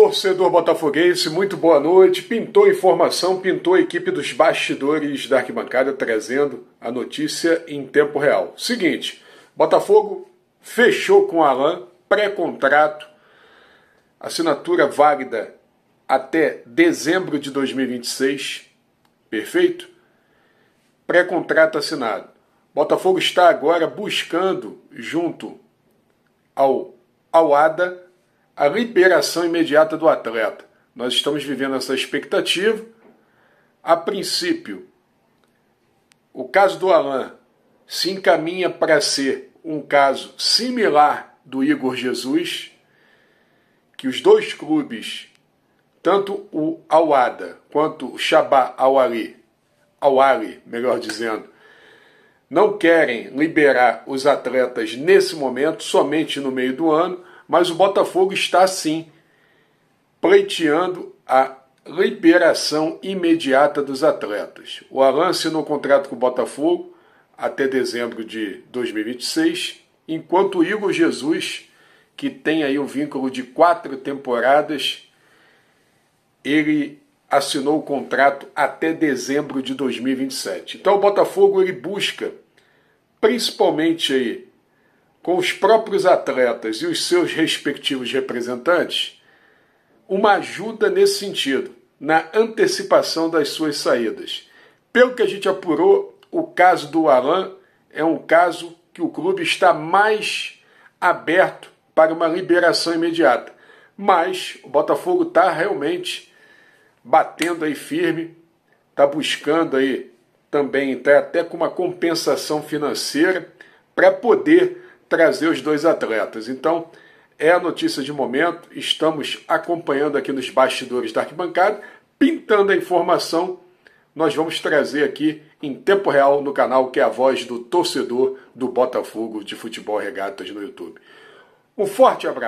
Torcedor botafoguense, muito boa noite. Pintou informação, pintou a equipe dos bastidores da arquibancada trazendo a notícia em tempo real. Seguinte, Botafogo fechou com Alain pré-contrato, assinatura válida até dezembro de 2026. Perfeito? Pré-contrato assinado. Botafogo está agora buscando junto ao ao ADA a liberação imediata do atleta. Nós estamos vivendo essa expectativa. A princípio, o caso do Alain se encaminha para ser um caso similar do Igor Jesus, que os dois clubes, tanto o Awada quanto o Shabá Awali, Awali, melhor dizendo, não querem liberar os atletas nesse momento, somente no meio do ano, mas o Botafogo está sim pleiteando a liberação imediata dos atletas. O Alan assinou contrato com o Botafogo até dezembro de 2026, enquanto o Igor Jesus, que tem aí um vínculo de quatro temporadas, ele assinou o contrato até dezembro de 2027. Então o Botafogo ele busca principalmente aí com os próprios atletas e os seus respectivos representantes uma ajuda nesse sentido, na antecipação das suas saídas. Pelo que a gente apurou, o caso do Alain é um caso que o clube está mais aberto para uma liberação imediata. Mas o Botafogo está realmente batendo aí firme, está buscando aí também, tá até com uma compensação financeira para poder trazer os dois atletas. Então, é a notícia de momento, estamos acompanhando aqui nos bastidores da arquibancada, pintando a informação, nós vamos trazer aqui em tempo real no canal que é a voz do torcedor do Botafogo de Futebol Regatas no YouTube. Um forte abraço.